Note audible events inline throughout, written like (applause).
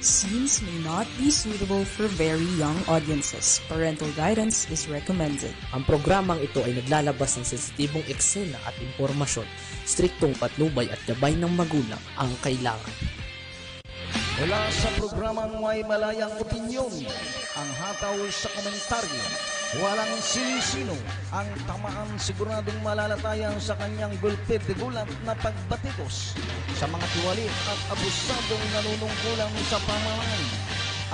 Scenes may not be suitable for very young audiences. Parental guidance is recommended. Ang programang ito ay naglalabas ng sensitibong eksena at impormasyon, striktong patnubay at gabay ng magulang ang kailangan. Wala sa programang May Malayang Opinyon, ang hataw sa komentaryo Walang sinisino ang tamaan siguradong malalatayan sa kanyang gulpit de gulat na pagbatikos sa mga tiwalit at abusadong nanunungkulang sa pamahalaan.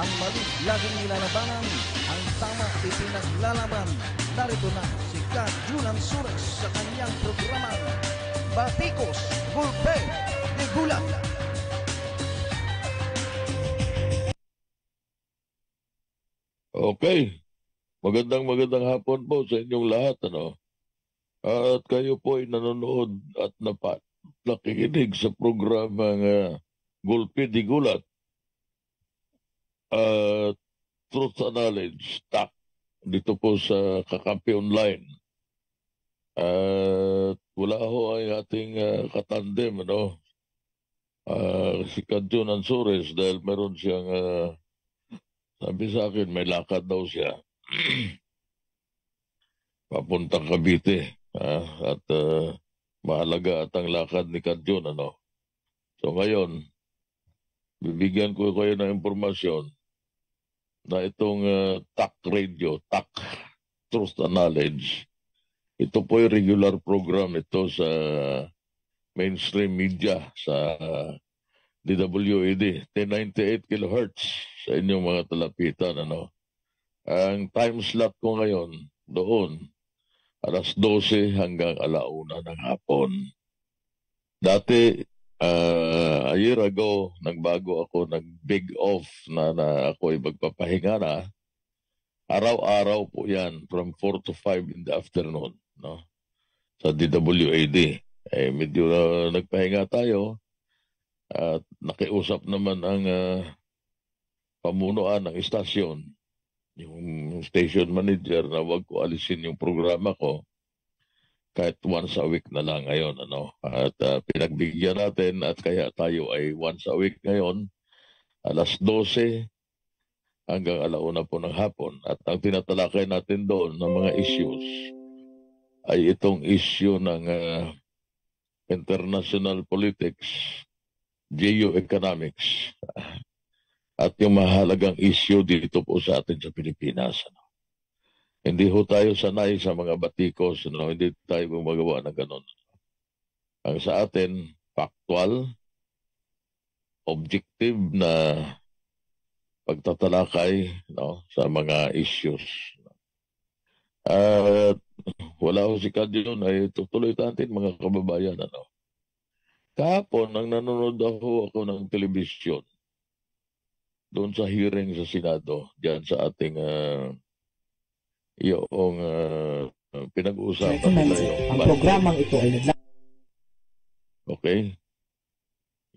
Ang mali laging nilalabanan, ang tama ipinaglalaban. Narito na si Kat Julan sa kanyang programa. Batikos Gulpe de Gulat. Okay. Magandang magandang hapon po sa inyong lahat. Ano? At kayo po ay nanonood at nakikinig sa programang uh, Gulpi di Gulat. At uh, Truth and Knowledge, TAC, dito po sa Kakampi Online. At uh, wala ho ay ating uh, katandem, ano? Uh, si Kadyo Ansores dahil meron siyang uh, sabi sa akin, may lakad daw siya. (clears throat) papuntang Cavite. Ah, at uh, mahalaga at ang lakad ni Kadyon. Ano? So ngayon, bibigyan ko kayo ng impormasyon na itong uh, TAC Radio, TAC Truth and Knowledge, ito po yung regular program ito sa mainstream media sa DWED, 1098 kHz sa inyong mga talapitan. Ano? Ang time slot ko ngayon doon, alas 12 hanggang alauna ng hapon. Dati, uh, a year ago, nagbago ako, nag-big off na, na ako ay magpapahinga na. Araw-araw po yan, from 4 to 5 in the afternoon, no? Sa DWAD. Eh, medyo uh, nagpahinga tayo. At uh, nakiusap naman ang uh, pamunuan ng istasyon yung station manager na wag ko alisin yung programa ko kahit once a week na lang ngayon ano at uh, pinagbigyan natin at kaya tayo ay once a week ngayon alas 12 hanggang alauna po ng hapon at ang tinatalakay natin doon ng mga issues ay itong issue ng uh, international politics, geoeconomics at yung mahalagang issue dito po sa atin sa Pilipinas. Ano? Hindi ho tayo sanay sa mga batikos, ano? hindi tayo gumagawa ng ganun. Ang sa atin, factual, objective na pagtatalakay no, sa mga issues. At wala ko si Kadyon ay tutuloy natin mga kababayan. Ano. Kahapon, nang nanonood ako, ako ng telebisyon, doon sa hearing sa Senado, diyan sa ating uh, ah, yung uh, ah, pinag-uusapan nila Ang budget. programang ito ay nagla- Okay.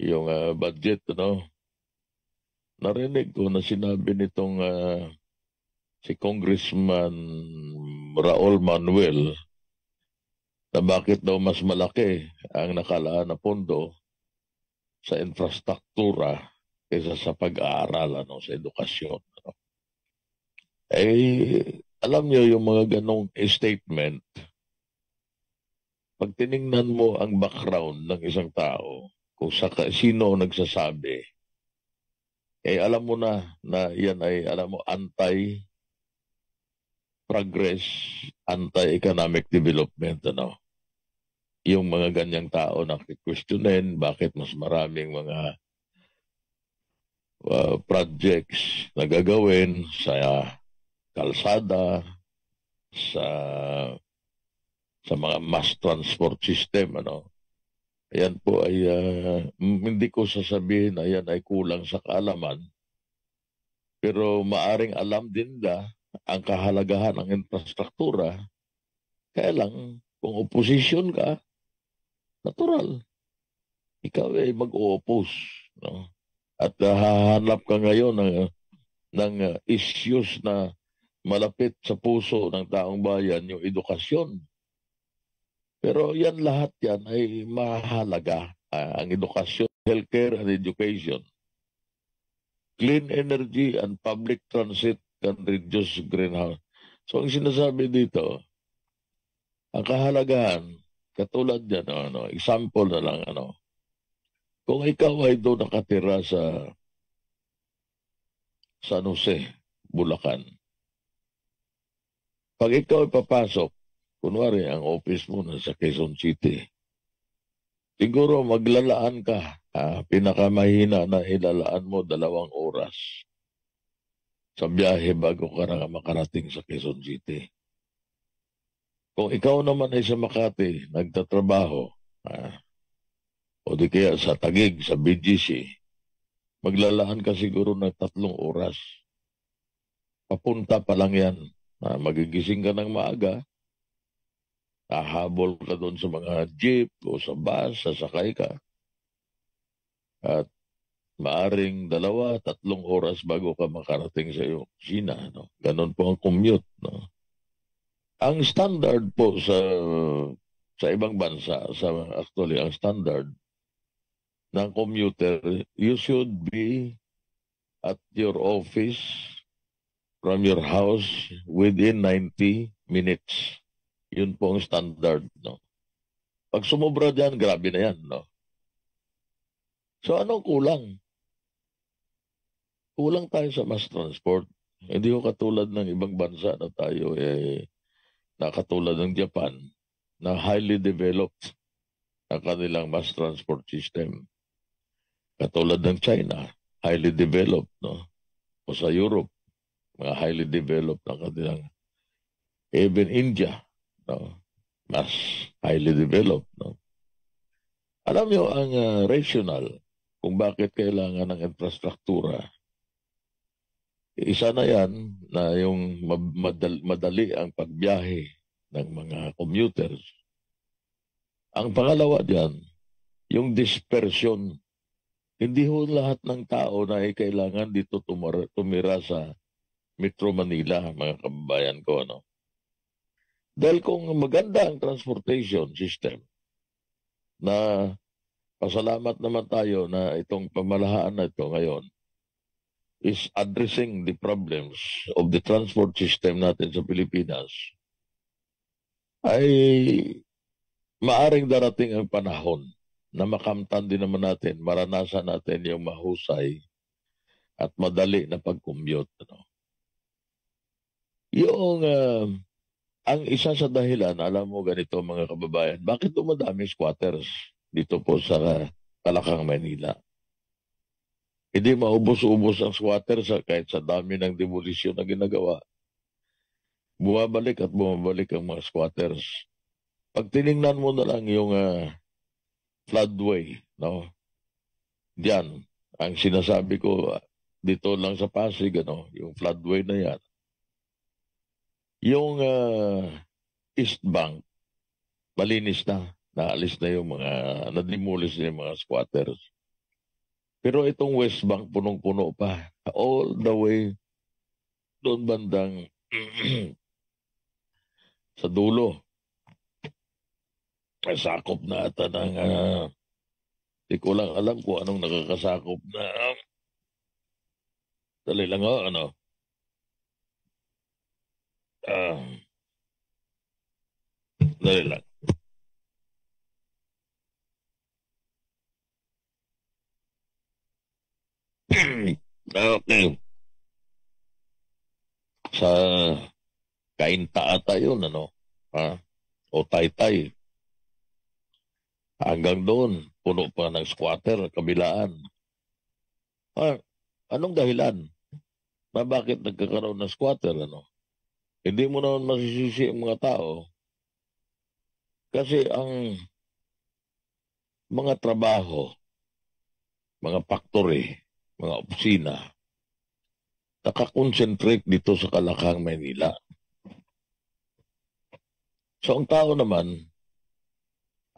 Yung uh, budget, no? Narinig ko na sinabi nitong uh, si Congressman Raul Manuel na bakit daw mas malaki ang nakalaan na pondo sa infrastruktura kaysa sa pag-aaral, ano, sa edukasyon. Ano. Eh, alam niyo yung mga ganong statement, pag tiningnan mo ang background ng isang tao, kung sa, sino nagsasabi, eh alam mo na na yan ay alam mo anti progress, anti-economic development ano. Yung mga ganyang tao na questionin bakit mas maraming mga uh, projects na gagawin sa kalsada, sa sa mga mass transport system ano. Ayan po ay uh, hindi ko sasabihin na yan ay kulang sa kaalaman. Pero maaring alam din na ang kahalagahan ng infrastruktura. Kaya lang, kung opposition ka, natural. Ikaw ay mag-oppose. No? at ah, hahanap ka ngayon ng, ng ah, issues na malapit sa puso ng taong bayan, yung edukasyon. Pero yan lahat yan ay mahalaga, uh, ang edukasyon, healthcare and education. Clean energy and public transit can reduce greenhouse. So ang sinasabi dito, ang kahalagahan, katulad yan, ano, ano, example na lang, ano, kung ikaw ay doon nakatira sa San Jose, Bulacan, pag ikaw ay papasok, kunwari ang office mo na sa Quezon City, siguro maglalaan ka. Ah, pinakamahina na ilalaan mo dalawang oras sa biyahe bago ka na makarating sa Quezon City. Kung ikaw naman ay sa Makati, nagtatrabaho, ah, o di kaya sa tagig sa BGC, maglalaan ka siguro ng tatlong oras. Papunta pa lang yan. Na magigising ka ng maaga, nahabol ka doon sa mga jeep o sa bus, sasakay ka. At maaring dalawa, tatlong oras bago ka makarating sa iyong kusina. No? Ganon po ang commute. No? Ang standard po sa sa ibang bansa, sa actually ang standard ng commuter, you should be at your office from your house within 90 minutes. Yun po ang standard, no? Pag sumobra dyan, grabe na yan, no? So anong kulang? Kulang tayo sa mass transport. Hindi ko katulad ng ibang bansa na tayo eh nakatulad ng Japan na highly developed ang kanilang mass transport system. Katulad ng China, highly developed, no? O sa Europe, mga highly developed ang kanilang even India, no? mas highly developed. No? Alam nyo ang uh, rational kung bakit kailangan ng infrastruktura. Isa na yan na yung madal- madali ang pagbiyahe ng mga commuters. Ang pangalawa diyan, yung dispersion hindi ho lahat ng tao na ay kailangan dito tumira, tumira sa Metro Manila, mga kababayan ko. Ano? Dahil kung maganda ang transportation system, na pasalamat naman tayo na itong pamalahaan na ito ngayon is addressing the problems of the transport system natin sa Pilipinas, ay maaring darating ang panahon na makamtan din naman natin, maranasan natin yung mahusay at madali na pag-commute. Ano? Yung uh, ang isa sa dahilan, alam mo ganito mga kababayan, bakit dumadami squatters dito po sa Talakang, Manila? Hindi eh, maubos-ubos ang squatters ah, kahit sa dami ng demolisyon na ginagawa. Bumabalik at bumabalik ang mga squatters. Pag tiningnan mo na lang yung uh, floodway, no? Diyan, ang sinasabi ko dito lang sa Pasig, ano, yung floodway na yan. Yung uh, East Bank, malinis na. Naalis na yung mga, nadimulis na yung mga squatters. Pero itong West Bank, punong-puno pa. All the way doon bandang (clears throat) sa dulo nakakasakop na ata ng uh, di ko lang alam kung anong nakakasakop na um, dali lang ho ano uh, dali lang okay sa kainta ata yun ano ha o taytay Hanggang doon, puno pa ng squatter, kabilaan. Ah, anong dahilan? Ba, bakit nagkakaroon ng squatter? Ano? Hindi mo naman masisisi ang mga tao. Kasi ang mga trabaho, mga factory, mga opisina, nakakonsentrate dito sa Kalakang, Maynila. So ang tao naman,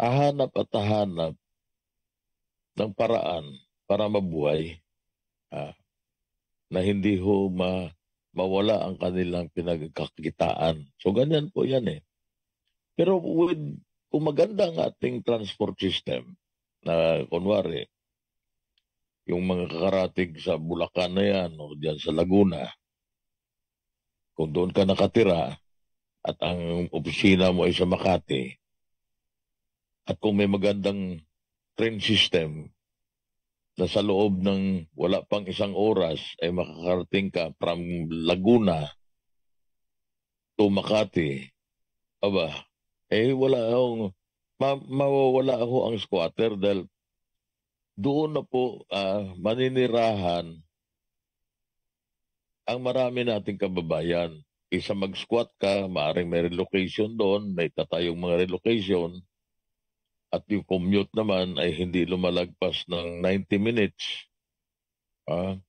ahanap at hahanap ng paraan para mabuhay ah, na hindi ho ma, mawala ang kanilang pinagkakitaan. So ganyan po yan eh. Pero with, kung maganda ang ating transport system, na kunwari, yung mga kakarating sa Bulacan na yan o dyan sa Laguna, kung doon ka nakatira at ang opisina mo ay sa Makati, at kung may magandang train system na sa loob ng wala pang isang oras ay makakarating ka from Laguna to Makati, aba, eh wala akong, ma mawawala ako ang squatter dahil doon na po uh, maninirahan ang marami nating kababayan. Isa mag-squat ka, maaaring may relocation doon, may tatayong mga relocation, at yung commute naman ay hindi lumalagpas ng 90 minutes ah,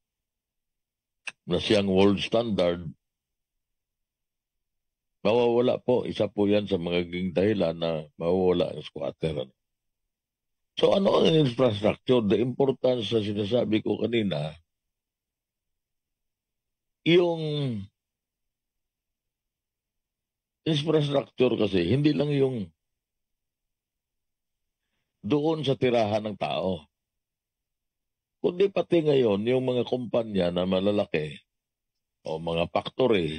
na siyang world standard, mawawala po. Isa po yan sa magiging dahilan na mawawala ang squatter. So ano ang infrastructure? The importance na sinasabi ko kanina, yung infrastructure kasi, hindi lang yung doon sa tirahan ng tao. Kundi pati ngayon, yung mga kumpanya na malalaki o mga factory,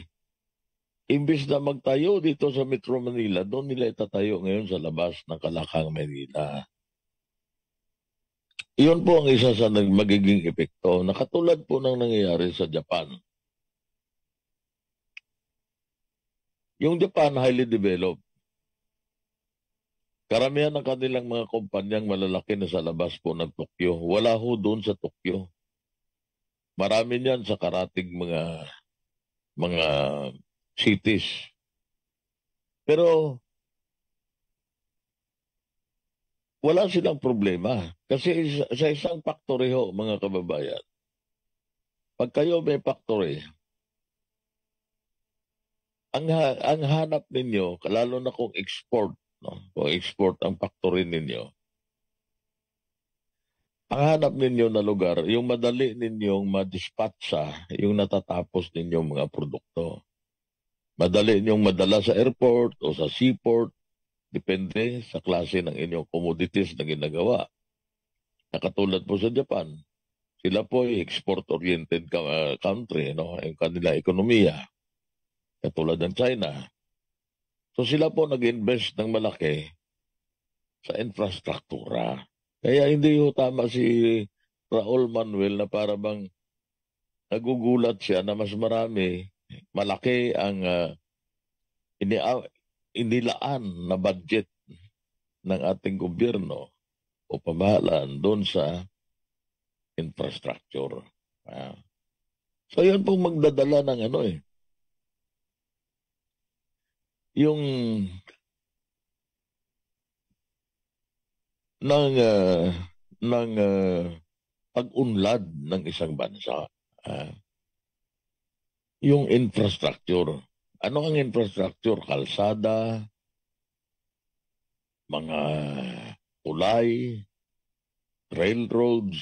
imbis na magtayo dito sa Metro Manila, doon nila itatayo ngayon sa labas ng Kalakang Manila. Iyon po ang isa sa magiging epekto na katulad po ng nangyayari sa Japan. Yung Japan, highly developed. Karamihan ng kanilang mga kumpanyang malalaki na sa labas po ng Tokyo. Wala ho doon sa Tokyo. Marami niyan sa karating mga mga cities. Pero wala silang problema. Kasi sa isang factory ho, mga kababayan, pag kayo may factory, ang, ha- ang hanap ninyo, lalo na kung export, No? Kung export ang factory ninyo, ang hanap ninyo na lugar, yung madali ninyong madispatsa yung natatapos ninyong mga produkto. Madali ninyong madala sa airport o sa seaport, depende sa klase ng inyong commodities na ginagawa. Nakatulad po sa Japan, sila po ay export-oriented country, no? ang kanila ekonomiya. Katulad ng China. So sila po nag-invest ng malaki sa infrastruktura. Kaya hindi ho tama si Raul Manuel na para bang nagugulat siya na mas marami, malaki ang uh, ini ah, inilaan na budget ng ating gobyerno o pamahalaan doon sa infrastructure. Uh, so yan pong magdadala ng ano eh, yung ng uh, ng uh, pag-unlad ng isang bansa. Uh, yung infrastructure. Ano ang infrastructure? Kalsada, mga tulay, railroads.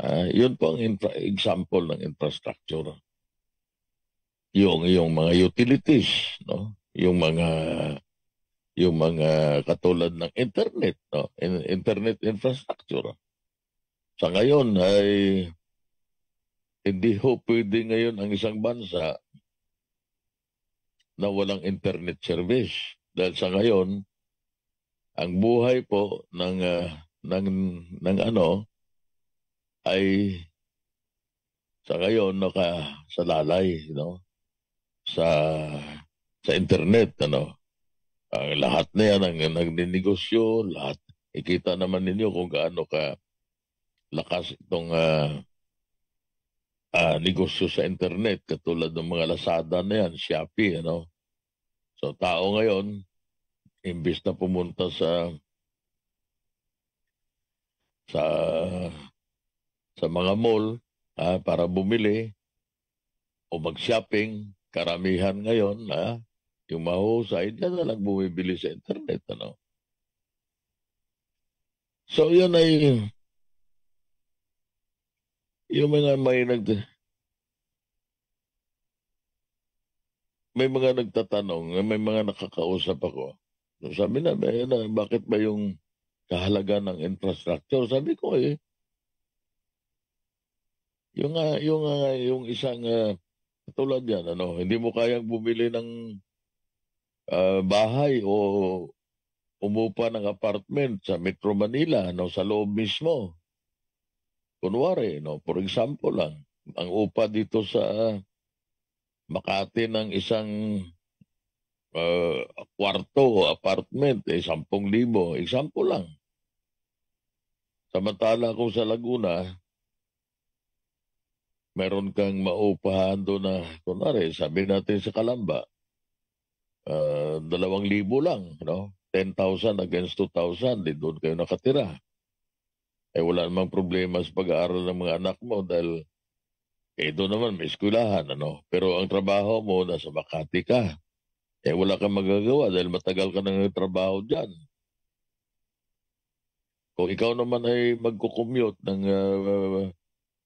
Uh, yun po ang infra- example ng infrastructure. Yung, yung mga utilities, no? yung mga yung mga katulad ng internet, no? internet infrastructure. Sa ngayon ay hindi ho pwede ngayon ang isang bansa na walang internet service dahil sa ngayon ang buhay po ng uh, ng ng ano ay sa ngayon naka sa lalay no sa sa internet, ano? Ang lahat na yan ang nagninegosyo, lahat. Ikita naman ninyo kung gaano ka lakas itong uh, uh, negosyo sa internet katulad ng mga Lazada na yan, Shopee, ano? So tao ngayon, imbis na pumunta sa sa sa mga mall ha, ah, para bumili o mag-shopping, karamihan ngayon ha, yung mahusay, dyan na lang bumibili sa internet. Ano? So, yun ay yung mga may nag may mga nagtatanong, may mga nakakausap ako. So, sabi na, na, bakit ba yung kahalaga ng infrastructure? Sabi ko eh, yung uh, yung uh, yung isang uh, ah, tulad yan ano, hindi mo kayang bumili ng uh, bahay o umupa ng apartment sa Metro Manila, no, sa loob mismo. Kunwari, no, for example lang, ang upa dito sa Makati ng isang uh, kwarto o apartment, eh, 10,000. Example lang. Samantala kung sa Laguna, meron kang maupahan doon na, kunwari, sabi natin sa Kalamba, uh, dalawang libo lang, no? 10,000 against 2,000, di doon kayo nakatira. Eh wala namang problema sa pag-aaral ng mga anak mo dahil eh doon naman may eskwelahan, ano? Pero ang trabaho mo, nasa Makati ka. Eh wala kang magagawa dahil matagal ka nang trabaho dyan. Kung ikaw naman ay magkukommute ng uh,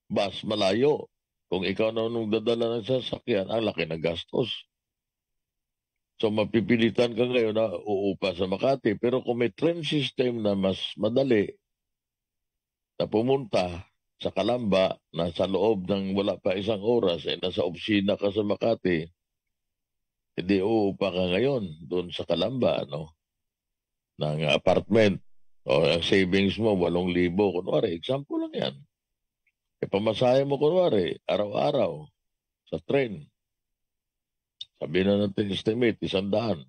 bus malayo, kung ikaw naman magdadala ng sasakyan, ang laki ng gastos. So mapipilitan ka ngayon na uupa sa Makati. Pero kung may train system na mas madali na pumunta sa Kalamba na sa loob ng wala pa isang oras eh nasa opisina ka sa Makati, hindi eh, uupa ka ngayon doon sa Kalamba no? ng apartment. O ang savings mo, 8,000. Kunwari, example lang yan. E pamasahe mo kunwari, araw-araw sa train. Sabi na natin estimate, isang daan.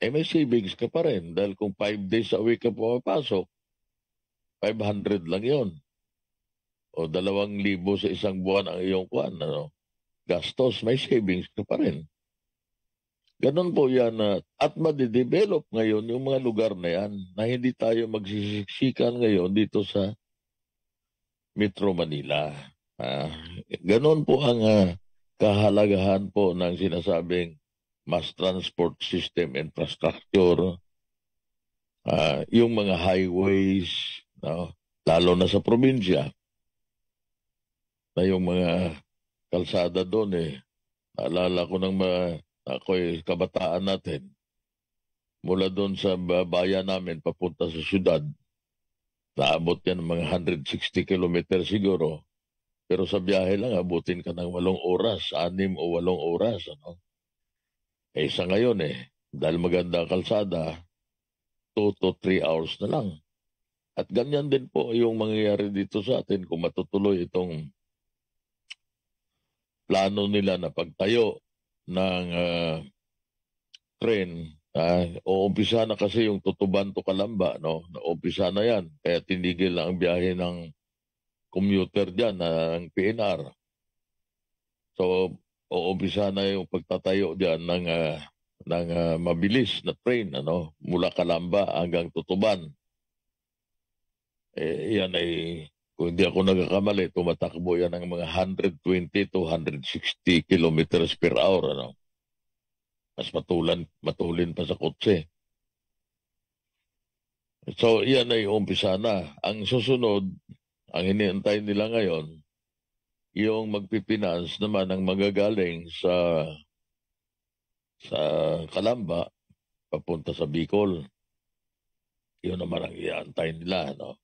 Eh may savings ka pa rin dahil kung 5 days a week ka pumapasok, 500 lang yon O dalawang libo sa isang buwan ang iyong kuan, ano? gastos, may savings ka pa rin. Ganon po yan. Uh, at madidevelop ngayon yung mga lugar na yan na hindi tayo magsisiksikan ngayon dito sa Metro Manila. Ah, ganon po ang uh, kahalagahan po ng sinasabing mass transport system infrastructure, uh, yung mga highways, no? lalo na sa probinsya, na yung mga kalsada doon eh. Naalala ko ng mga, ako kabataan natin, mula doon sa bayan namin papunta sa syudad, naabot yan ng mga 160 kilometer siguro pero sa biyahe lang, abutin ka ng walong oras, anim o walong oras. Ano? Eh sa ngayon eh, dahil maganda ang kalsada, 2 to 3 hours na lang. At ganyan din po yung mangyayari dito sa atin kung matutuloy itong plano nila na pagtayo ng uh, ah, train. Uh, ah, uumpisa na kasi yung tutuban to kalamba, no? Na Umpisa na yan. Kaya tinigil lang ang biyahe ng commuter dyan ah, ng PNR. So, uumpisa na yung pagtatayo dyan ng, uh, ng uh, mabilis na train ano, mula Kalamba hanggang Tutuban. Eh, yan ay, kung hindi ako nagkakamali, tumatakbo yan ng mga 120 to 160 kilometers per hour. Ano. Mas matulan, matulin pa sa kotse. So, yan ay umpisa na. Ang susunod, ang iniintay nila ngayon, yung magpipinance naman ang magagaling sa sa Kalamba papunta sa Bicol. Yun naman ang iantay nila. No?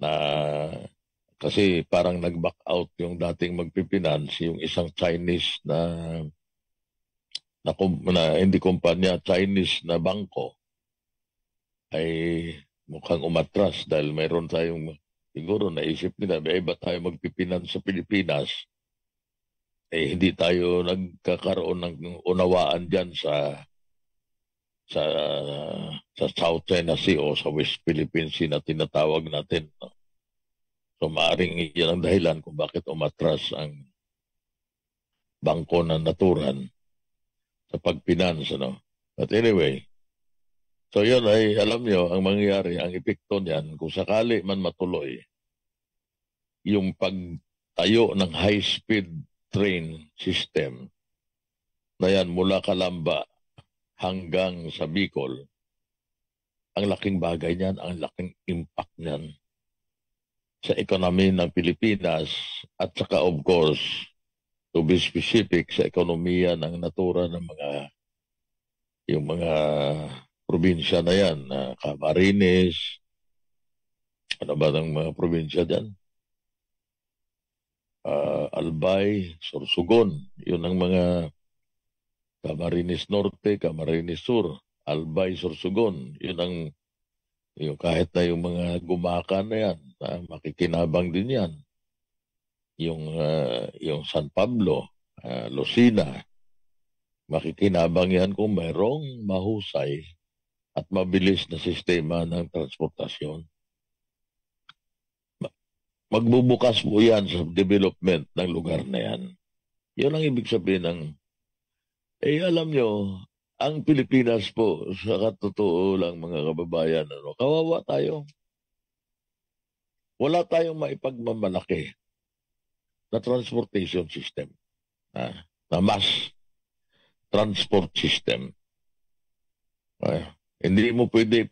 Na, kasi parang nag-back out yung dating magpipinance, yung isang Chinese na na, na hindi kumpanya, Chinese na bangko ay mukhang umatras dahil mayroon tayong siguro naisip nila na iba tayo magpipinan sa Pilipinas, eh hindi tayo nagkakaroon ng unawaan dyan sa sa sa South China Sea o sa West Philippine Sea na tinatawag natin. No? So maaring yan ang dahilan kung bakit umatras ang bangko ng naturan sa pagpinansa. No? But anyway, So yun ay alam nyo, ang mangyayari, ang epekto niyan, kung sakali man matuloy, yung pagtayo ng high-speed train system na yan mula Kalamba hanggang sa Bicol, ang laking bagay niyan, ang laking impact niyan sa ekonomi ng Pilipinas at saka of course, to be specific, sa ekonomiya ng natura ng mga yung mga probinsya na yan, uh, Camarines, ano ba ng mga probinsya dyan? Uh, Albay, Sorsogon, yun ang mga Camarines Norte, Camarines Sur, Albay, Sorsogon, yun ang yung kahit na yung mga gumaka na yan, uh, makikinabang din yan. Yung, uh, yung San Pablo, uh, ah, Lucena, makikinabang yan kung mayroong mahusay at mabilis na sistema ng transportasyon. Magbubukas po yan sa development ng lugar na yan. Yan ang ibig sabihin ng, eh alam nyo, ang Pilipinas po, sa katotoo lang mga kababayan, ano, kawawa tayo. Wala tayong maipagmamalaki na transportation system. Ah, na mass transport system. Ay, hindi mo pwede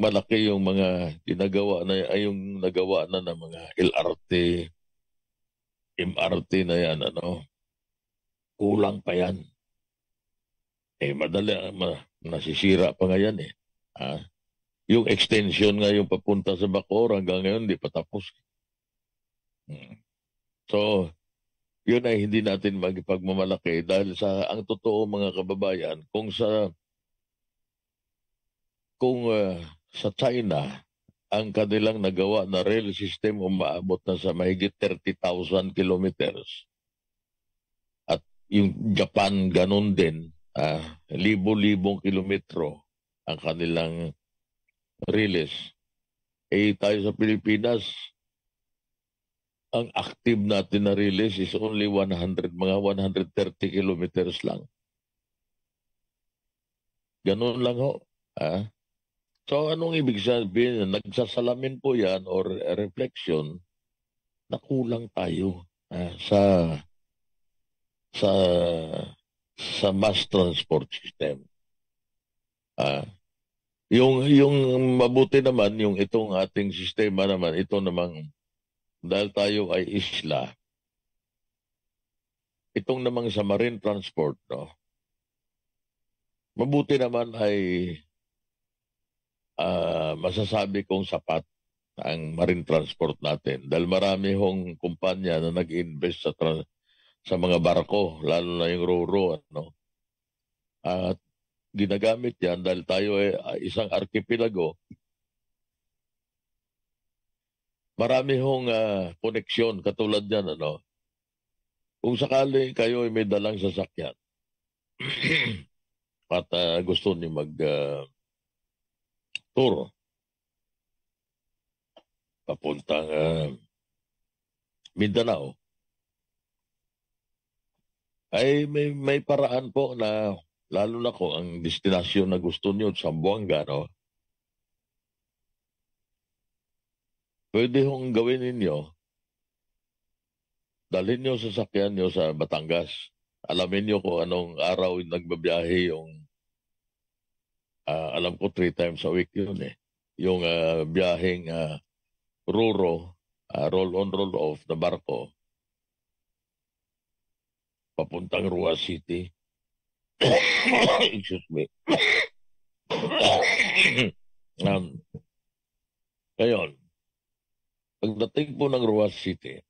malaki yung mga ginagawa na ay yung nagawa na ng mga LRT, MRT na yan, ano. Kulang pa yan. Eh, madali, ah, ma, nasisira pa nga yan eh. Ha? Yung extension nga yung papunta sa Bacor hanggang ngayon di pa tapos. Hmm. So, yun ay hindi natin magpagmamalaki dahil sa ang totoo mga kababayan, kung sa kung uh, sa China ang kanilang nagawa na rail system umaabot na sa mahigit 30,000 kilometers. At yung Japan ganun din, uh, ah, libo-libong kilometro ang kanilang rails. Eh tayo sa Pilipinas, ang active natin na rails is only 100, mga 130 kilometers lang. Ganun lang ho. Ah. So anong ibig sabihin? Nagsasalamin po yan or reflection na kulang tayo uh, sa sa sa mass transport system. Uh, yung yung mabuti naman yung itong ating sistema naman ito namang dahil tayo ay isla. Itong namang sa marine transport no. Mabuti naman ay uh, masasabi kong sapat ang marine transport natin. Dahil marami hong kumpanya na nag-invest sa, trans- sa mga barko, lalo na yung ro-ro. Ano? At ginagamit yan dahil tayo ay isang archipelago. Marami hong uh, koneksyon katulad yan. Ano? Kung sakali kayo ay may dalang sasakyan (clears throat) at uh, gusto niyo mag uh, Toro papuntang uh, um, Mindanao ay may, may paraan po na lalo na ko ang destinasyon na gusto niyo sa Buanga, no? Pwede hong gawin ninyo dalhin niyo sa sasakyan niyo sa Batangas. Alamin niyo kung anong araw yung nagbabiyahe yung uh, alam ko three times a week yun eh. Yung uh, biyaheng uh, ruro, uh, roll on, roll off na barko, papuntang Rua City. (coughs) Excuse me. (coughs) um, ngayon, pagdating po ng Rua City,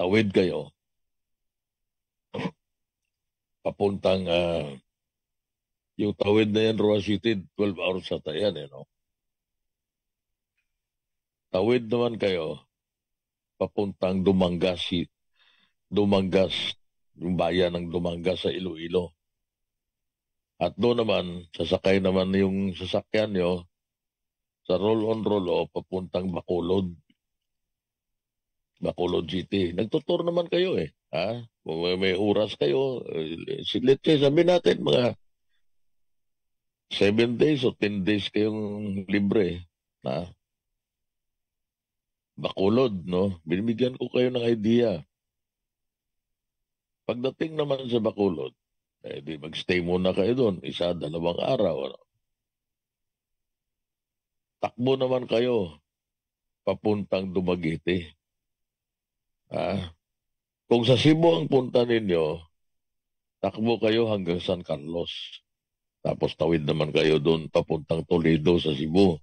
tawid kayo (coughs) papuntang uh, yung tawid na yan, Ruasitid, 12 hours ata yan, eh, no? Tawid naman kayo, papuntang Dumangas, Dumangas, yung bayan ng Dumangas sa Iloilo. At doon naman, sasakay naman yung sasakyan nyo sa roll-on roll-off papuntang Bacolod. Bacolod City. Nagtutur naman kayo eh. Ha? may, may oras kayo, eh, let's say, sabihin natin mga 7 days o 10 days kayong libre na bakulod, no? Binibigyan ko kayo ng idea. Pagdating naman sa bakulod, eh di magstay muna kayo doon, isa, dalawang araw. Ano? Takbo naman kayo papuntang Dumaguete. Ah, kung sa Cebu ang punta ninyo, takbo kayo hanggang San Carlos. Tapos tawid naman kayo doon papuntang Toledo sa Cebu.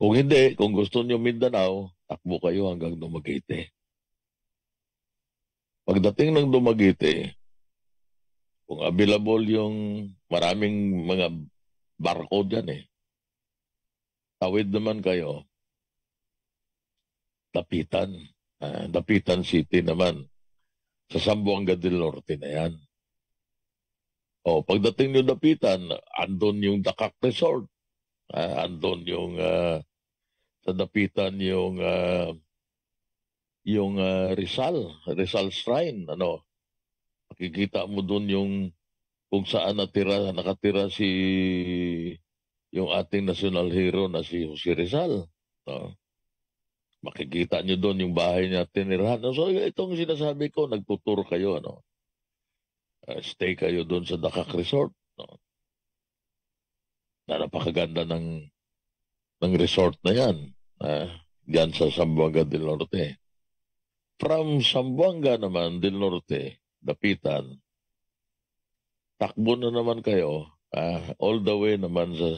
Kung hindi, kung gusto niyo Mindanao, takbo kayo hanggang Dumaguete. Pagdating ng Dumaguete, kung available yung maraming mga barko dyan eh, tawid naman kayo, Dapitan, uh, Dapitan City naman, sa Sambuanga del Norte na yan. O, pagdating niyo dapitan, andon yung Dakak Resort. Uh, andon yung uh, sa dapitan yung uh, yung uh, Rizal, Rizal Shrine, ano. Makikita mo doon yung kung saan natira, nakatira si yung ating national hero na si Jose Rizal. No? Makikita nyo doon yung bahay niya tinirahan. So, itong sinasabi ko, nagtutur kayo. Ano? Uh, stay kayo doon sa Dakak Resort. No? Na napakaganda ng, ng resort na yan. Ah, diyan sa Sambuanga del Norte. From Sambuanga naman del Norte, Dapitan, takbo na naman kayo ah, all the way naman sa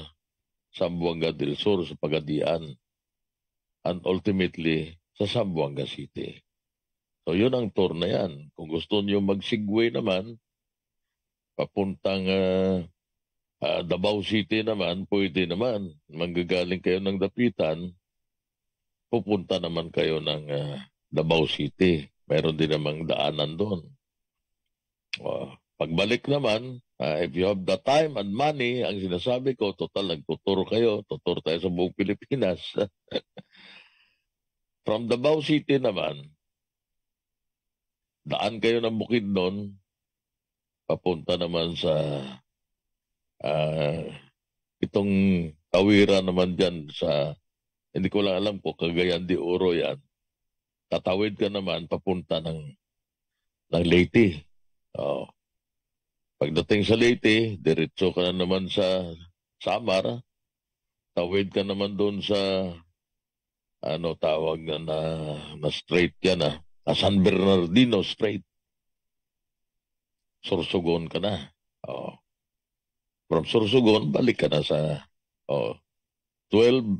Sambuanga del Sur, sa Pagadian, and ultimately sa Sambuanga City. So yun ang tour na yan. Kung gusto niyo mag-segway naman, papuntang uh, uh, Davao City naman, pwede naman. Manggagaling kayo ng Dapitan, pupunta naman kayo ng uh, Davao City. Meron din namang daanan doon. Uh, pagbalik naman, uh, if you have the time and money, ang sinasabi ko, total, nagtutur kayo, tutur tayo sa buong Pilipinas. (laughs) From Davao City naman, daan kayo ng bukid doon, papunta naman sa uh, itong tawiran naman dyan sa, hindi ko lang alam ko, Cagayan de Oro yan. Tatawid ka naman papunta ng, ng Leyte. Oh. Pagdating sa Leyte, diretso ka na naman sa Samar. Tawid ka naman doon sa ano tawag na na, na straight yan ah. San Bernardino straight. Sorsogon ka na. Oh. From Sorsogon, balik ka na sa oh, 12,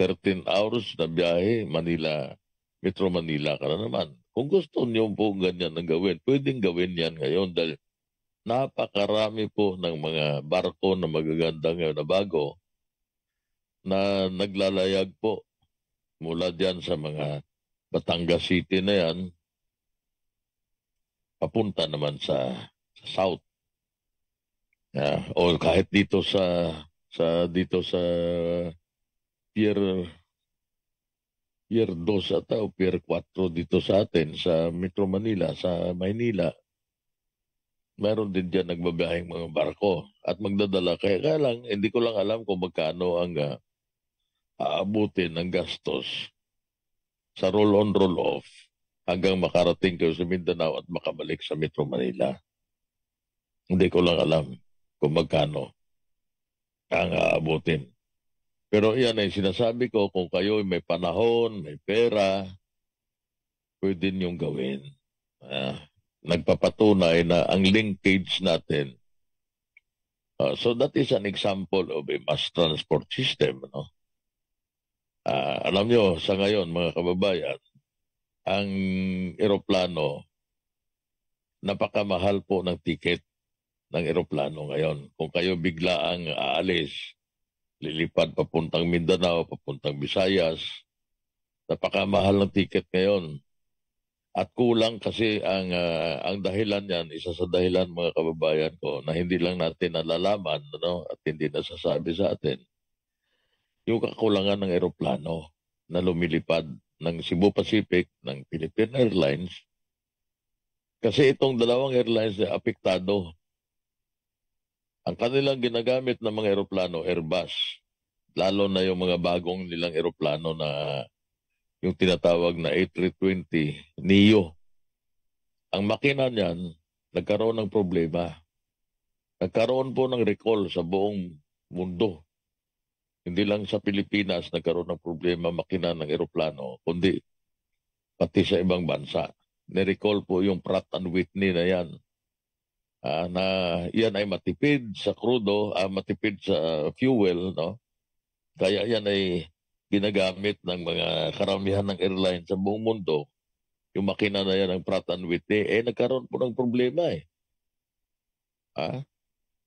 13 hours na biyahe, Manila, Metro Manila ka na naman. Kung gusto niyo po ganyan na gawin, pwedeng gawin yan ngayon dahil napakarami po ng mga barko na magaganda ngayon na bago na naglalayag po mula diyan sa mga Batangas City na yan, papunta naman sa South. Uh, o kahit dito sa sa dito sa Pier Pier 2 ata o Pier 4 dito sa atin sa Metro Manila, sa Maynila. Meron din diyan nagbabiyaheng mga barko at magdadala kaya kaya lang hindi eh, ko lang alam kung magkano ang uh, aabutin ng gastos sa roll on roll off hanggang makarating kayo sa Mindanao at makabalik sa Metro Manila. Hindi ko lang alam kung magkano ang aabutin. Pero iyan ay sinasabi ko, kung kayo may panahon, may pera, pwede niyong gawin. Uh, nagpapatunay na ang linkage natin. Uh, so that is an example of a mass transport system. No? Uh, alam nyo, sa ngayon mga kababayan, ang eroplano, napakamahal po ng ticket ng eroplano ngayon. Kung kayo bigla ang aalis, lilipad papuntang Mindanao, papuntang Visayas, napakamahal ng ticket ngayon. At kulang kasi ang uh, ang dahilan niyan, isa sa dahilan mga kababayan ko na hindi lang natin nalalaman ano, at hindi nasasabi sa atin. Yung kakulangan ng eroplano na lumilipad ng Cebu Pacific ng Philippine Airlines kasi itong dalawang airlines na apektado ang kanilang ginagamit ng mga eroplano, Airbus, lalo na yung mga bagong nilang eroplano na yung tinatawag na A320 NEO. Ang makina niyan, nagkaroon ng problema. Nagkaroon po ng recall sa buong mundo. Hindi lang sa Pilipinas nagkaroon ng problema makina ng eroplano, kundi pati sa ibang bansa. Nirecall po yung Pratt and Whitney na yan uh, na yan ay matipid sa krudo, uh, matipid sa fuel, no? Kaya yan ay ginagamit ng mga karamihan ng airline sa buong mundo. Yung makina na yan ng Pratt and Whitney, eh nagkaroon po ng problema eh. Ha? Ah,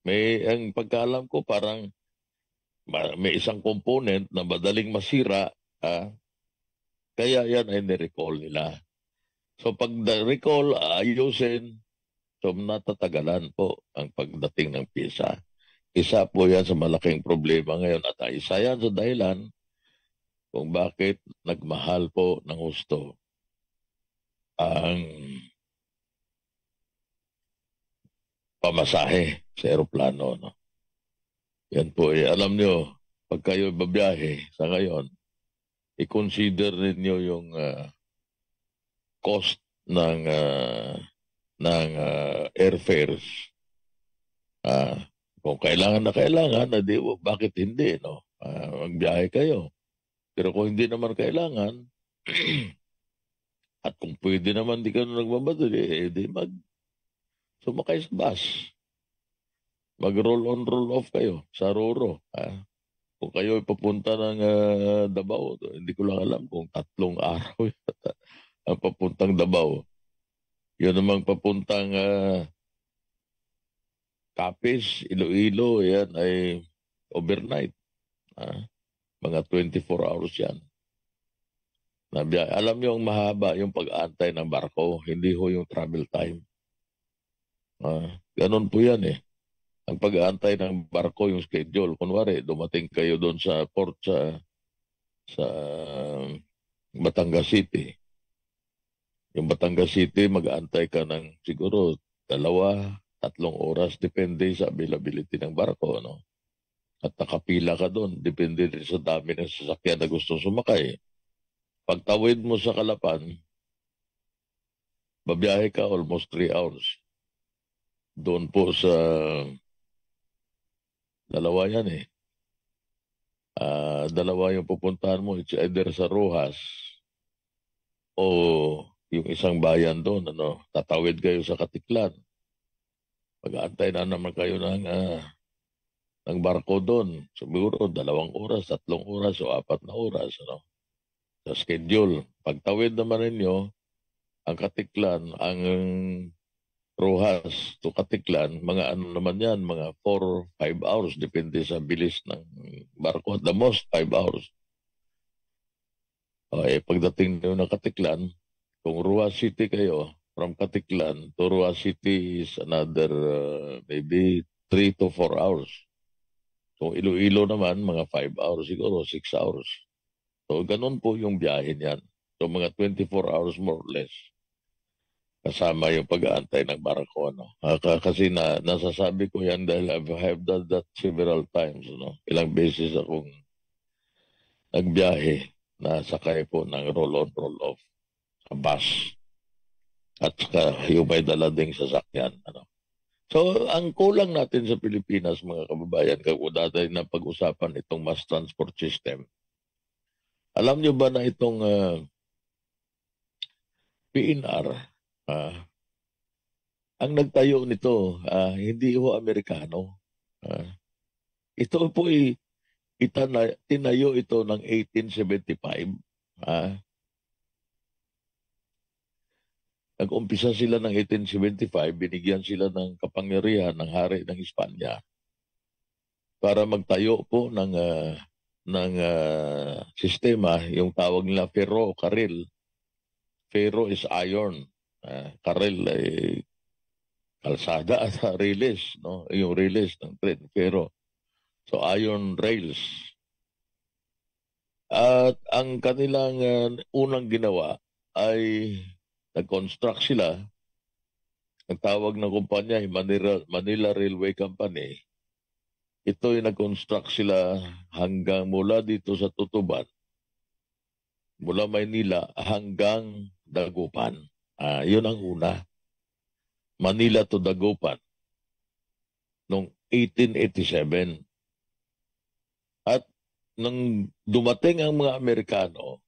may, ang pagkaalam ko parang may isang component na madaling masira, ah, kaya yan ay ni-recall nila. So pag recall, ayusin, momentum, natatagalan po ang pagdating ng PISA. Isa po yan sa malaking problema ngayon at isa yan sa dahilan kung bakit nagmahal po ng gusto ang pamasahe sa aeroplano. No? Yan po. Eh. Alam niyo, pag kayo babiyahe sa ngayon, i-consider ninyo yung uh, cost ng uh, ng uh, ah, airfares. Uh, ah, kung kailangan na kailangan, na ah, adi, bakit hindi? No? Uh, magbiyahe kayo. Pero kung hindi naman kailangan, (clears throat) at kung pwede naman di ka na nagbabato, eh, di mag sumakay sa bus. Mag-roll on, roll off kayo sa Roro. Ah. Kung kayo papunta ng uh, Dabao, hindi ko lang alam kung tatlong araw (laughs) ang papuntang Dabao. Yun namang papuntang uh, Capiz, Iloilo, yan ay overnight. Ah, mga 24 hours yan. Nabiya. Alam niyo ang mahaba yung pag-aantay ng barko, hindi ho yung travel time. Ah, ganun po yan eh. Ang pag-aantay ng barko yung schedule. Kunwari, dumating kayo doon sa port sa sa Batangas City. Yung Batangas City, mag-aantay ka ng siguro dalawa, tatlong oras, depende sa availability ng barko. No? At nakapila ka doon, depende din sa dami ng sasakyan na gusto sumakay. Pagtawid mo sa Kalapan, babiyahe ka almost 3 hours. Doon po sa dalawa yan eh. Uh, dalawa yung pupuntahan mo. It's either sa Rojas o yung isang bayan doon, ano, tatawid kayo sa Katiklan. pag aantay na naman kayo ng, uh, ng barko doon. Siguro dalawang oras, tatlong oras o apat na oras. Ano, sa schedule. Pagtawid naman ninyo, ang Katiklan, ang Rojas to Katiklan, mga ano naman yan, mga 4, 5 hours, depende sa bilis ng barko. The most, 5 hours. Okay, eh, pagdating nyo ng Katiklan, kung Rua City kayo, from Katiklan to Rua City is another uh, maybe 3 to 4 hours. So Iloilo naman, mga 5 hours siguro, 6 hours. So ganun po yung biyahe niyan. So mga 24 hours more or less. Kasama yung pag-aantay ng barko. No? Ah, kasi na, nasasabi ko yan dahil I've, I've done that several times. No? Ilang beses akong nagbiyahe na sakay po ng roll-on, roll-off bus at saka yung may dalading sasakyan. Ano. So, ang kulang natin sa Pilipinas, mga kababayan, kako dati na pag-usapan itong mass transport system. Alam nyo ba na itong uh, ah, PNR, uh, ah, ang nagtayo nito, uh, hindi ho Amerikano. Uh, ito po ay itana, tinayo ito ng 1875. Uh, Nag-umpisa sila ng 1875, binigyan sila ng kapangyarihan ng hari ng Espanya para magtayo po ng uh, ng uh, sistema, yung tawag nila ferro, karil. Ferro is iron. Uh, ah, karil ay kalsada at uh, (laughs) no? yung rails ng train, ferro. So iron rails. At ang kanilang uh, unang ginawa ay nag-construct sila, ang tawag ng kumpanya ay Manila, Manila Railway Company. Ito ay nag-construct sila hanggang mula dito sa Tutuban, mula Maynila hanggang Dagupan. Ah, yun ang una. Manila to Dagupan noong 1887. At nang dumating ang mga Amerikano,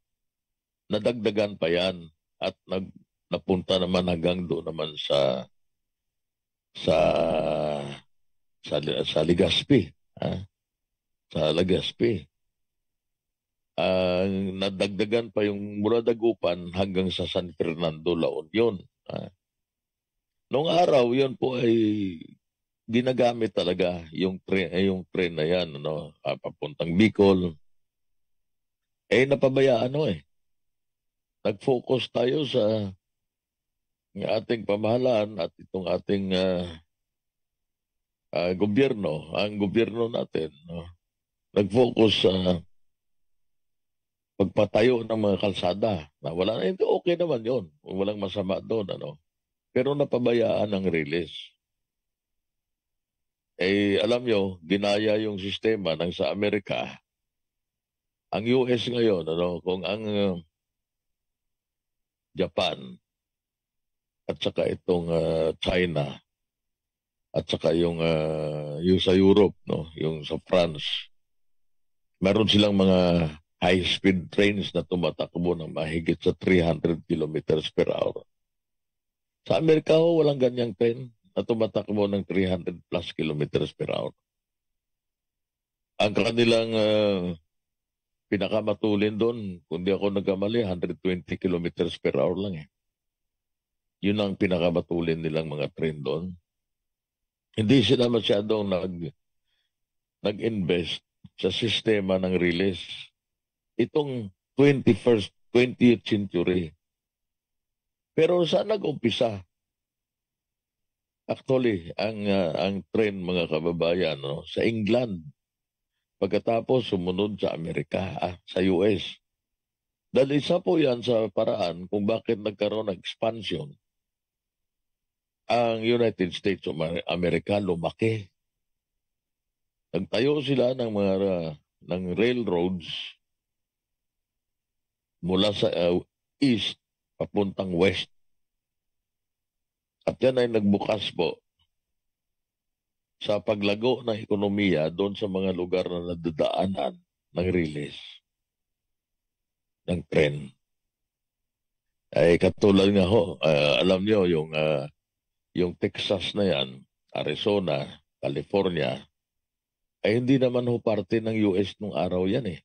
nadagdagan pa yan at nag napunta naman hanggang doon naman sa sa sa, sa Legazpi. Ha? Sa Legazpi. Ang uh, nadagdagan pa yung Muradagupan hanggang sa San Fernando, La Union. Ha? Noong araw, yon po ay ginagamit talaga yung train, eh, yung train na yan, ano, ah, papuntang Bicol. Eh, napabayaan ano eh. Nag-focus tayo sa ng ating pamahalaan at itong ating uh, uh, gobyerno, ang gobyerno natin, no? nag-focus sa pagpatayo ng mga kalsada. Na wala na, hindi okay naman yon Walang masama doon. Ano? Pero napabayaan ang release. Eh, alam nyo, ginaya yung sistema ng sa Amerika. Ang US ngayon, ano, kung ang ah, Japan, at saka itong uh, China at saka yung uh, yung sa Europe no yung sa France meron silang mga high speed trains na tumatakbo ng mahigit sa 300 kilometers per hour sa Amerika ho, walang ganyang train na tumatakbo ng 300 plus kilometers per hour ang kanilang uh, pinakamatulin doon kundi ako nagkamali 120 kilometers per hour lang eh yun ang pinakamatulin nilang mga trend doon. Hindi sila masyadong nag, nag-invest sa sistema ng release. Itong 21st, 20th century. Pero saan nag-umpisa? Actually, ang, uh, ang trend mga kababayan no, sa England. Pagkatapos sumunod sa Amerika, ah, sa US. Dahil isa po yan sa paraan kung bakit nagkaroon ng expansion ang United States of America lumaki. Nagtayo sila ng mga ng railroads mula sa uh, east papuntang west. At yan ay nagbukas po sa paglago ng ekonomiya doon sa mga lugar na nadadaanan ng rilis ng tren. Ay katulad nga ho, uh, alam niyo yung uh, yung Texas na yan, Arizona, California, ay hindi naman ho parte ng US nung araw yan eh.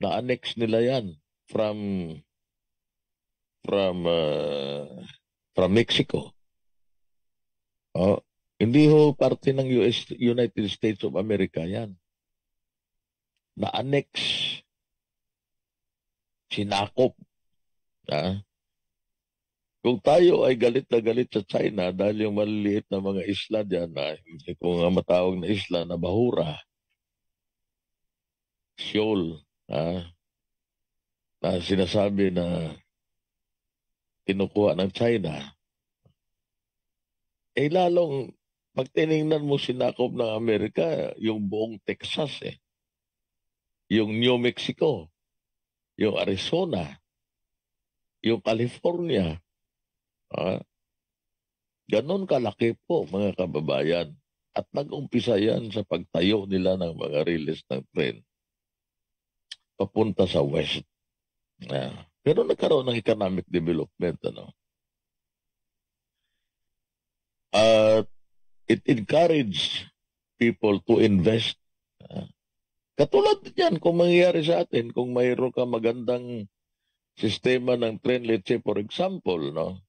Na-annex nila yan from from uh, from Mexico. Oh, hindi ho parte ng US United States of America yan. Na-annex sinakop. Ah, kung tayo ay galit na galit sa China dahil yung maliliit na mga isla dyan, na, hindi ko nga matawag na isla, na Bahura, Seoul, ha, na sinasabi na kinukuha ng China, eh lalong pag tinignan mo sinakop ng Amerika, yung buong Texas eh, yung New Mexico, yung Arizona, yung California, Ah, ganon kalaki po mga kababayan. At nag-umpisa yan sa pagtayo nila ng mga rilis ng tren papunta sa west. Ah, pero nagkaroon ng economic development. Ano? At it encouraged people to invest. Ah, katulad yan kung mangyayari sa atin, kung mayroon ka magandang sistema ng train, let's say for example, no?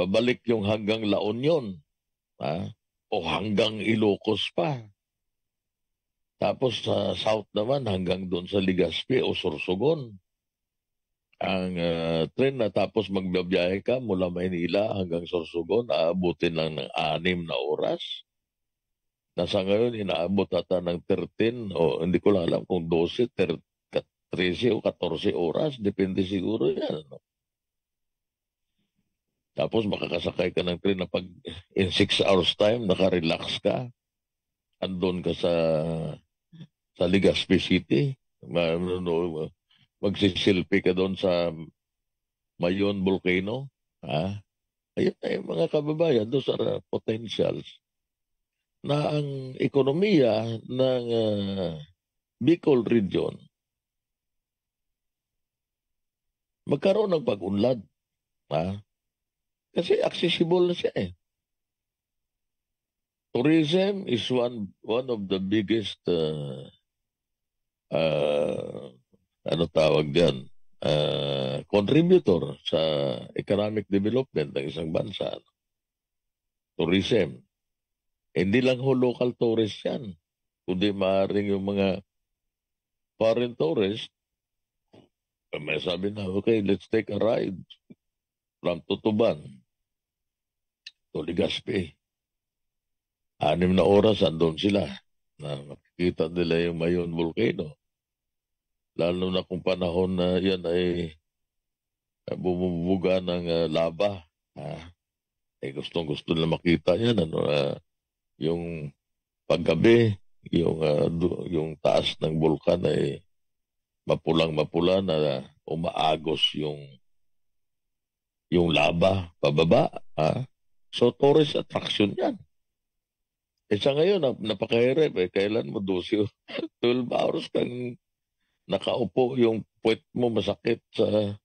babalik yung hanggang La Union ha? o hanggang Ilocos pa. Tapos sa uh, south naman hanggang doon sa Ligaspi o Sorsogon. Ang uh, ah, train na tapos magbabiyahe ka mula Maynila hanggang Sorsogon, aabutin lang ng anim na oras. Nasa ngayon, inaabot ata ng 13 o hindi ko lang alam kung 12, 13 o 14 oras. Depende siguro yan. No? Tapos makakasakay ka ng train na pag in 6 hours time, nakarelax ka. Andun ka sa sa Legazpi City. Ano, magsisilpi ka doon sa Mayon Volcano. Ha? Ayun ay mga kababayan, those sa potentials na ang ekonomiya ng uh, Bicol Region magkaroon ng pag-unlad. Ha? Kasi accessible na siya eh. Tourism is one one of the biggest uh, uh, ano tawag diyan uh, contributor sa economic development ng isang bansa. Tourism. Hindi lang ho local tourist yan, kundi maaaring yung mga foreign tourist. May sabi na, okay, let's take a ride from Tutuban to Ligaspi. Anim na oras andun sila na nakikita nila yung Mayon Volcano. Lalo na kung panahon na yan ay eh, bumubuga ng uh, eh, laba. Ha? Eh gustong gusto na makita yan. Ano, uh, yung paggabi, yung, uh, yung taas ng vulkan ay mapulang mapula na umaagos yung yung laba pababa. Ha? So tourist attraction yan. Eh sa ngayon, napakahirap eh. Kailan mo 12, 12 (laughs) hours kang nakaupo yung puwet mo masakit sa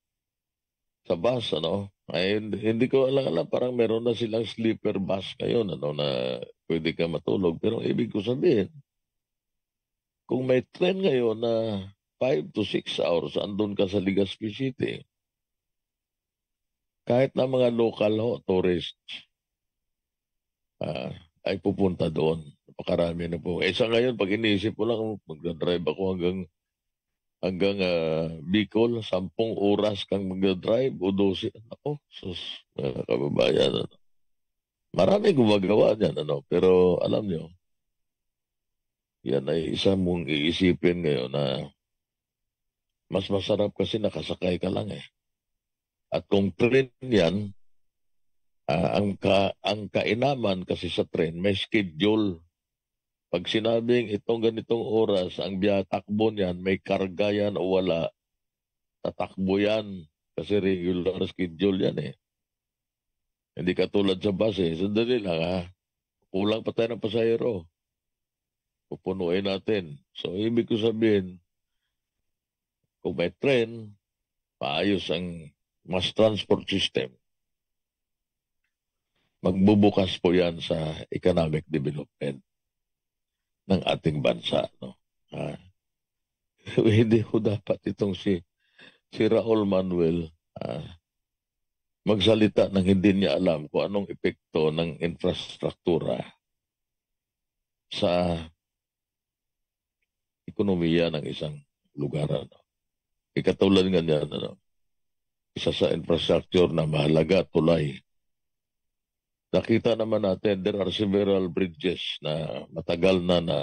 sa bus, ano? Ay, hindi ko alam, alam, parang meron na silang sleeper bus ngayon, ano, na pwede ka matulog. Pero ibig ko sabihin, kung may trend ngayon na 5 to 6 hours, andun ka sa Legazpi City, kahit na mga local ho, tourists, uh, ay pupunta doon. Napakarami na po. Eh sa ngayon, pag iniisip ko lang, magdadrive ako hanggang hanggang uh, Bicol, sampung oras kang magdadrive o dose. Ako, sus, mga kababayan. Ano. Marami gumagawa niyan, ano. Pero alam nyo, yan ay isa mong iisipin ngayon na mas masarap kasi nakasakay ka lang eh. At kung train yan, uh, ang ka, ang kainaman kasi sa train may schedule. Pag sinabing itong ganitong oras ang biya takbo niyan, may karga yan o wala, tatakbo yan kasi regular schedule yan eh. Hindi katulad sa bus eh. Sandali lang ha. Ah. Kulang pa tayo ng pasahero. Pupunuin natin. So ibig ko sabihin, kung may train, paayos ang mass transport system magbubukas po yan sa economic development ng ating bansa. No? Ha? (laughs) hindi ho dapat itong si, si Raul Manuel ah, magsalita ng hindi niya alam kung anong epekto ng infrastruktura sa ekonomiya ng isang lugar. Ano. Ikatulad nga niya, ano, isa sa infrastructure na mahalaga, tulay, nakita naman natin there are several bridges na matagal na na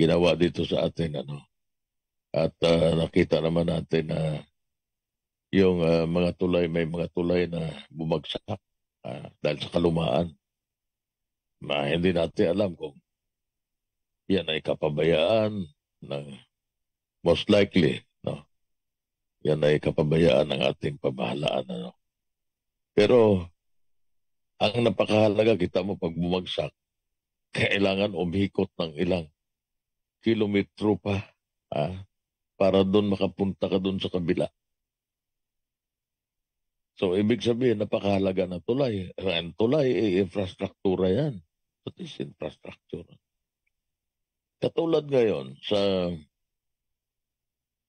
ginawa dito sa atin ano at uh, nakita naman natin na yung uh, mga tulay may mga tulay na bumagsak uh, dahil sa kalumaan na hindi natin alam kung yan ay kapabayaan ng most likely no yan ay kapabayaan ng ating pamahalaan ano pero ang napakahalaga kita mo pag bumagsak, kailangan umhikot ng ilang kilometro pa ah, para doon makapunta ka doon sa kabila. So, ibig sabihin, napakahalaga ng tulay. Ang tulay, eh, infrastruktura yan. What is infrastructure? Katulad ngayon sa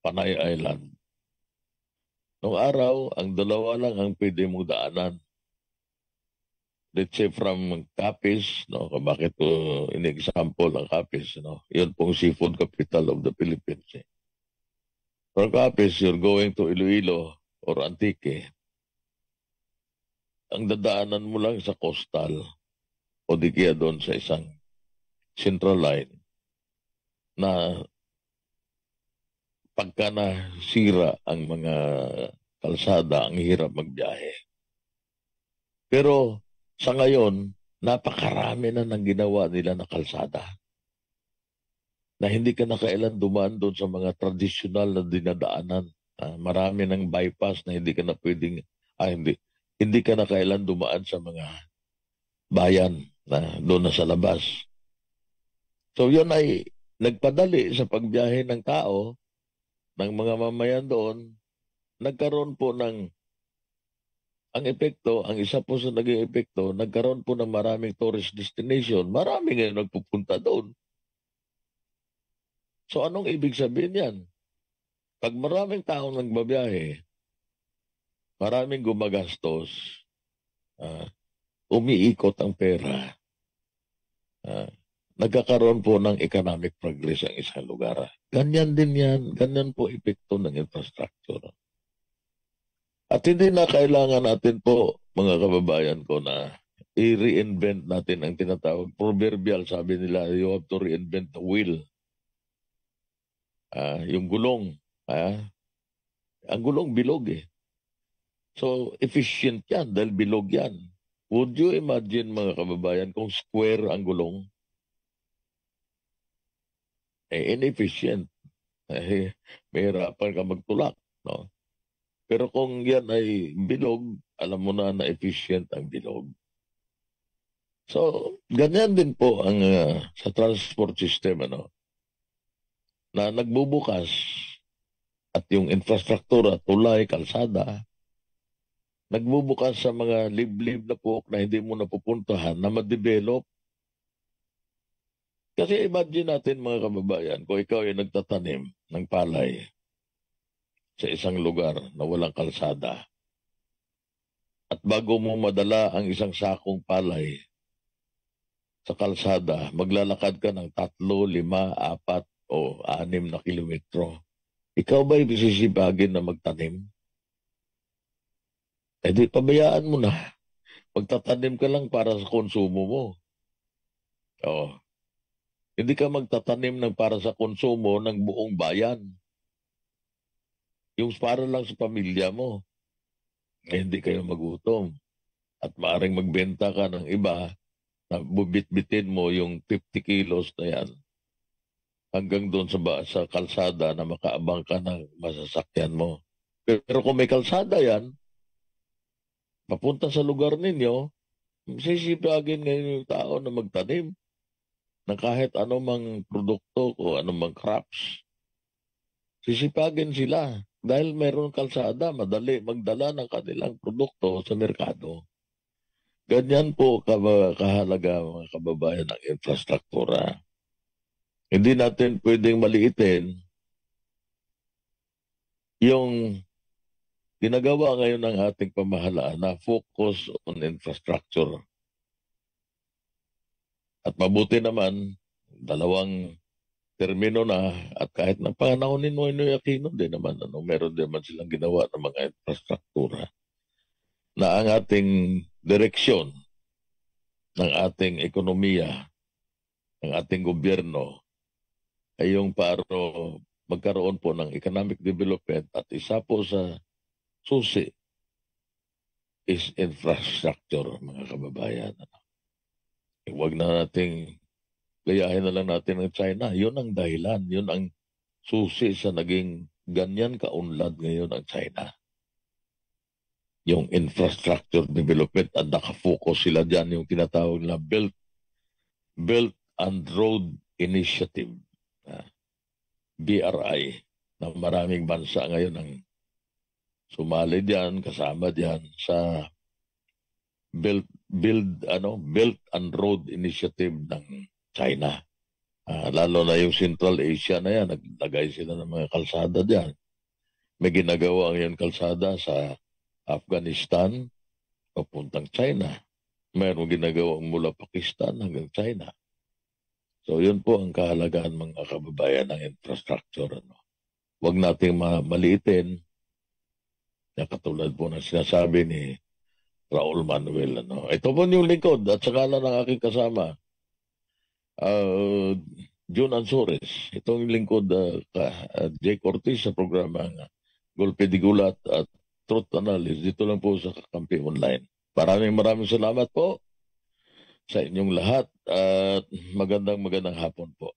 Panay Island, Noong araw, ang dalawa lang ang pwede mong daanan let's say from Capiz, no, bakit ko uh, in-example ang Capiz, no, yun pong seafood capital of the Philippines. Eh. From Capiz, you're going to Iloilo or Antique. Eh. Ang dadaanan mo lang sa coastal o di kaya doon sa isang central line na pagka na sira ang mga kalsada, ang hirap magbiyahe. Pero sa ngayon, napakarami na ng ginawa nila na kalsada na hindi ka na kailan dumaan doon sa mga tradisyonal na dinadaanan. Ah, marami ng bypass na hindi ka na pwedeng, ah, hindi, hindi ka na kailan dumaan sa mga bayan na doon na sa labas. So yun ay nagpadali sa pagbiyahe ng tao, ng mga mamayan doon, nagkaroon po ng ang epekto, ang isa po sa naging epekto, nagkaroon po ng maraming tourist destination. Marami ngayon nagpupunta doon. So anong ibig sabihin yan? Pag maraming taong nagbabiyahe, maraming gumagastos, uh, umiikot ang pera. Uh, nagkakaroon po ng economic progress ang isang lugar. Ganyan din yan. Ganyan po epekto ng infrastructure. At hindi na kailangan natin po, mga kababayan ko, na i-reinvent natin ang tinatawag proverbial. Sabi nila, you have to reinvent the wheel. Ah, yung gulong. Ah, ang gulong bilog eh. So, efficient yan dahil bilog yan. Would you imagine mga kababayan kung square ang gulong? Eh, inefficient. Eh, mahirapan ka magtulak. No? Pero kung yan ay bilog, alam mo na na efficient ang bilog. So, ganyan din po ang uh, sa transport system ano na nagbubukas at yung infrastruktura, tulay, kalsada, nagbubukas sa mga liblib na pook na hindi mo napupuntahan na ma-develop. Kasi imagine natin mga kababayan, kung ikaw ay nagtatanim ng palay, sa isang lugar na walang kalsada. At bago mo madala ang isang sakong palay sa kalsada, maglalakad ka ng tatlo, lima, apat o anim na kilometro. Ikaw ba'y bisisibagin na magtanim? E di pabayaan mo na. Magtatanim ka lang para sa konsumo mo. Oo. Hindi ka magtatanim ng para sa konsumo ng buong bayan. Yung para lang sa pamilya mo. Eh, hindi kayo magutom. At maaring magbenta ka ng iba na bubitbitin mo yung 50 kilos na yan hanggang doon sa, ba, sa kalsada na makaabang ka ng masasakyan mo. Pero, pero kung may kalsada yan, papunta sa lugar ninyo, sisipagin ngayon yung tao na magtanim na kahit anumang produkto o anumang crops. Sisipagin sila dahil meron kalsada, madali magdala ng kanilang produkto sa merkado. Ganyan po kahalaga mga kababayan ng infrastruktura. Hindi natin pwedeng maliitin yung ginagawa ngayon ng ating pamahalaan na focus on infrastructure. At mabuti naman, dalawang termino na at kahit ng panahon ni Noynoy Aquino din naman ano, meron din man silang ginawa ng mga infrastruktura na ang ating direksyon ng ating ekonomiya, ng ating gobyerno ay yung para magkaroon po ng economic development at isa po sa susi is infrastructure mga kababayan. Huwag na nating gayahin na lang natin ng China. Yun ang dahilan. Yun ang susi sa naging ganyan kaunlad ngayon ang China. Yung infrastructure development at nakafocus sila dyan yung tinatawag na Belt, Belt and Road Initiative. Ah, BRI na maraming bansa ngayon ang sumali diyan kasama diyan sa build build ano built and road initiative ng China. Uh, lalo na yung Central Asia na yan, naglagay sila ng mga kalsada diyan. May ginagawa ang yan kalsada sa Afghanistan, papuntang China. Mayroong ginagawa mula Pakistan hanggang China. So yun po ang kahalagaan mga kababayan ng infrastructure. Ano. Huwag nating maliitin na katulad po ng sinasabi ni Raul Manuel. Ano. Ito po yung likod at saka na ng aking kasama uh, ah, John Ansores, itong lingkod uh, ah, uh, ah, Jay Cortez sa programang uh, Golpe de Gulat at Truth Analysis dito lang po sa Kakampi Online. Maraming maraming salamat po sa inyong lahat at magandang magandang hapon po.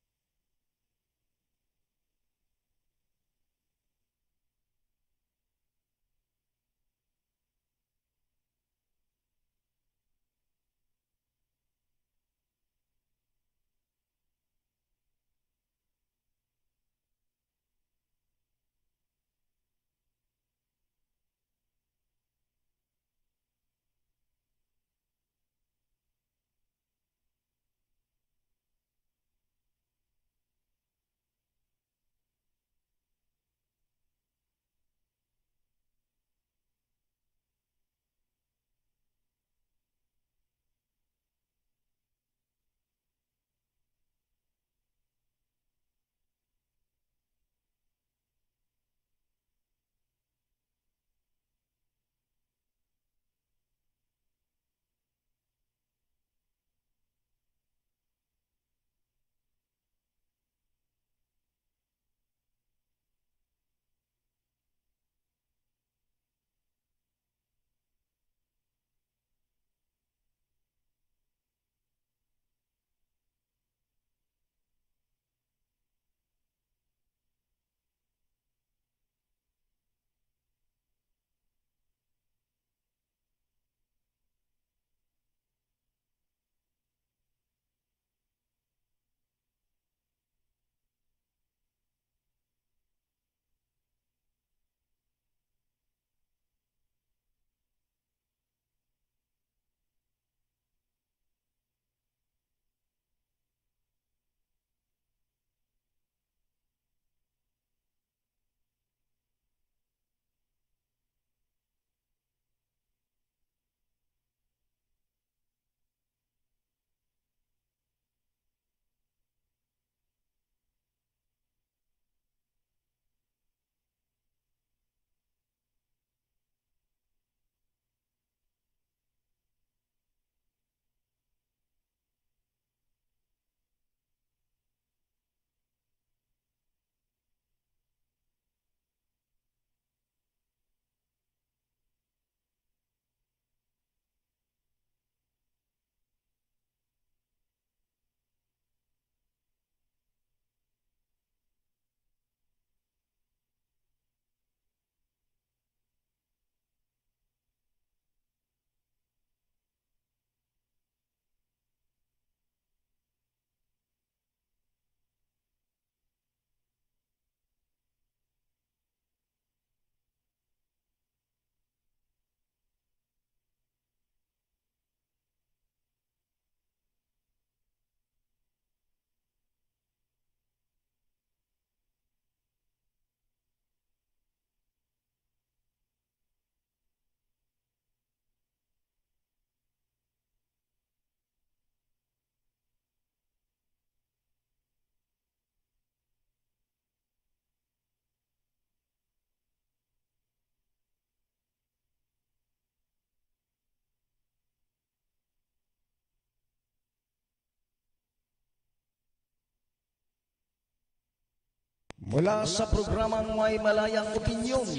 Mula sa programang May Malayang Opinyon,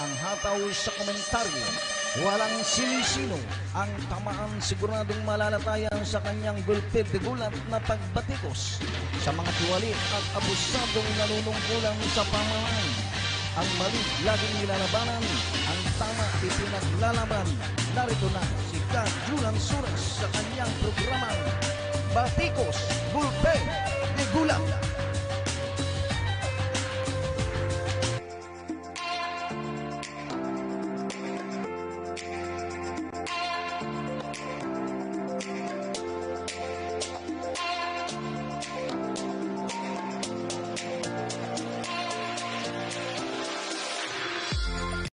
ang hataw sa komentaryo, walang sinisino ang tamaan siguradong malalatayan sa kanyang gulpit de gulat na pagbatikos sa mga tiwali at abusadong nanunungkulang sa pamahalaan. Ang mali laging nilalabanan, ang tama ipinaglalaban. Narito na si Kat Julan Sures sa kanyang programang Batikos Gulpe de Gulat.